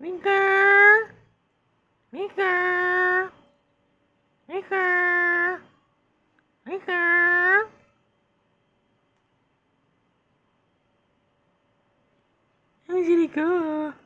Mika Mika Mika Mika kau.